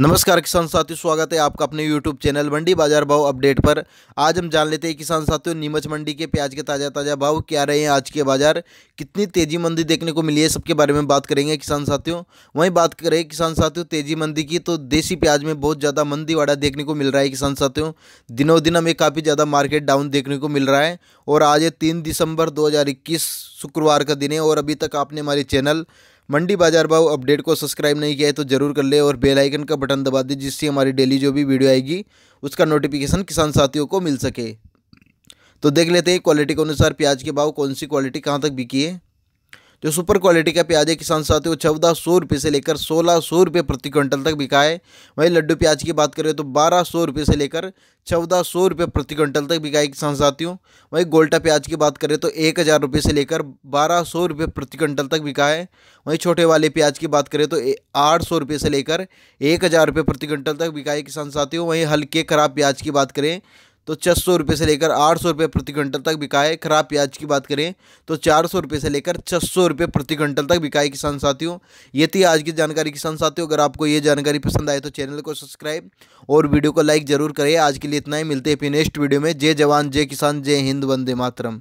नमस्कार किसान साथियों स्वागत है आपका अपने यूट्यूब चैनल मंडी बाजार भाव अपडेट पर आज हम जान लेते हैं किसान साथियों नीमच मंडी के प्याज के ताज़ा ताज़ा भाव क्या रहे हैं आज के बाजार कितनी तेज़ी मंदी देखने को मिली है सबके बारे में बात करेंगे किसान साथियों वहीं बात करें किसान साथियों तेज़ी मंदी की तो देसी प्याज में बहुत ज़्यादा मंदी वाड़ा देखने को मिल रहा है किसान साथियों दिनों दिन हमें काफ़ी ज़्यादा मार्केट डाउन देखने को मिल रहा है और आज तीन दिसंबर दो शुक्रवार का दिन है और अभी तक आपने हमारे चैनल मंडी बाजार भाव अपडेट को सब्सक्राइब नहीं किया है तो जरूर कर ले और बेल आइकन का बटन दबा दें जिससे हमारी डेली जो भी वीडियो आएगी उसका नोटिफिकेशन किसान साथियों को मिल सके तो देख लेते हैं क्वालिटी के अनुसार प्याज के भाव कौन सी क्वालिटी कहाँ तक बिकी है जो सुपर क्वालिटी का प्याज है किसान साथियों चौदह सौ रुपये से लेकर सोलह सौ रुपये प्रति क्विंटल तक बिका है वहीं लड्डू प्याज की बात करें तो बारह सौ रुपये से लेकर चौदह सौ रुपये प्रति क्विंटल तक बिका है किसान साथियों वहीं गोल्टा प्याज की बात करें तो एक हज़ार रुपये से लेकर बारह सौ रुपये प्रति क्विंटल तक बिका है वहीं छोटे वाले प्याज की बात करें तो आठ सौ रुपये से लेकर एक हज़ार रुपये प्रति क्विंटल तक बिका है किसान साथियों वहीं हल्के खराब प्याज की बात करें तो छः सौ रुपये से लेकर आठ सौ रुपये प्रति क्विंटल तक बिका है खराब प्याज की बात करें तो चार सौ रुपये से लेकर छः सौ रुपये प्रति क्विंटल तक बिका है किसान साथियों ये थी आज की जानकारी किसान साथियों अगर आपको ये जानकारी पसंद आए तो चैनल को सब्सक्राइब और वीडियो को लाइक जरूर करें आज के लिए इतना ही मिलते हैं फिर नेक्स्ट वीडियो में जय जवान जय किसान जय हिंद वंदे मातरम